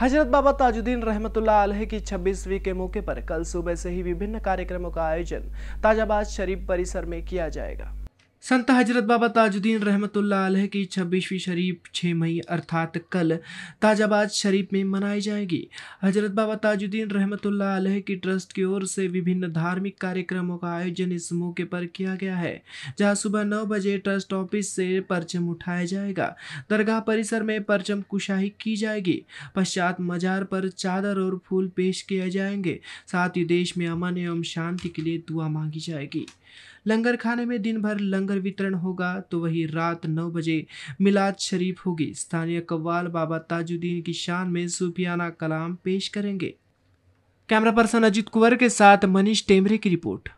हजरत बाबा ताजुद्दीन रहमतुल्ला अलह की 26वीं के मौके पर कल सुबह से ही विभिन्न कार्यक्रमों का आयोजन ताजाबाद शरीफ परिसर में किया जाएगा संत हजरत बाबा ताजुद्दीन रहमतुल्लाह अलैह की छब्बीसवीं शरीफ छः मई अर्थात कल ताजाबाद शरीफ में मनाई जाएगी हजरत बाबा ताजुद्दीन रहमतुल्लाह अलैह की ट्रस्ट की ओर से विभिन्न धार्मिक कार्यक्रमों का आयोजन इस मौके पर किया गया है जहां सुबह नौ बजे ट्रस्ट ऑफिस से परचम उठाया जाएगा दरगाह परिसर में परचम कुशाही की जाएगी पश्चात मजार पर चादर और फूल पेश किए जाएंगे साथ ही देश में अमन एवं शांति के लिए दुआ मांगी जाएगी लंगर खाने में दिन भर लंगर वितरण होगा तो वही रात नौ बजे मिलाद शरीफ होगी स्थानीय कव्वाल बाबा ताजुद्दीन की शान में सूफियाना कलाम पेश करेंगे कैमरा पर्सन अजित कुंवर के साथ मनीष टेमरे की रिपोर्ट